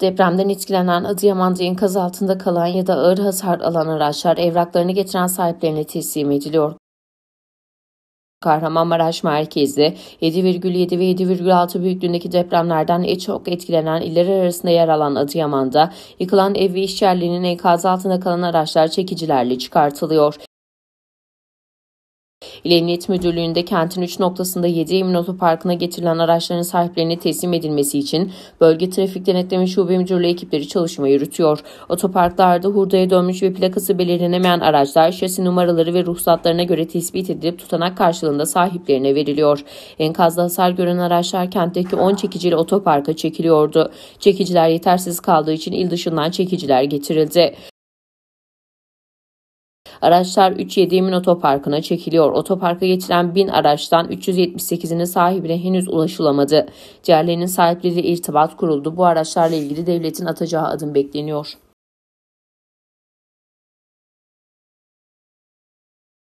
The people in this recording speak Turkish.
Depremden etkilenen Adıyaman'da enkaz altında kalan ya da ağır hasar alan araçlar evraklarını getiren sahiplerine teslim ediliyor. Kahramanmaraş merkezi, 7,7 ve 7,6 büyüklüğündeki depremlerden en çok etkilenen iller arasında yer alan Adıyaman'da yıkılan ev ve iş yerlerinin enkaz altında kalan araçlar çekicilerle çıkartılıyor. İl Emniyet Müdürlüğü'nde kentin 3 noktasında 7 Emin Otoparkı'na getirilen araçların sahiplerine teslim edilmesi için Bölge Trafik Denetleme Şube Müdürlüğü ekipleri çalışma yürütüyor. Otoparklarda hurdaya dönmüş ve plakası belirlenemeyen araçlar şasi numaraları ve ruhsatlarına göre tespit edilip tutanak karşılığında sahiplerine veriliyor. Enkazda hasar gören araçlar kentteki 10 çekicili otoparka çekiliyordu. Çekiciler yetersiz kaldığı için il dışından çekiciler getirildi. Araçlar 3-7'min otoparkına çekiliyor. Otoparka geçilen 1000 araçtan 378'inin sahibine henüz ulaşılamadı. Diğerlerinin sahipleriyle irtibat kuruldu. Bu araçlarla ilgili devletin atacağı adım bekleniyor.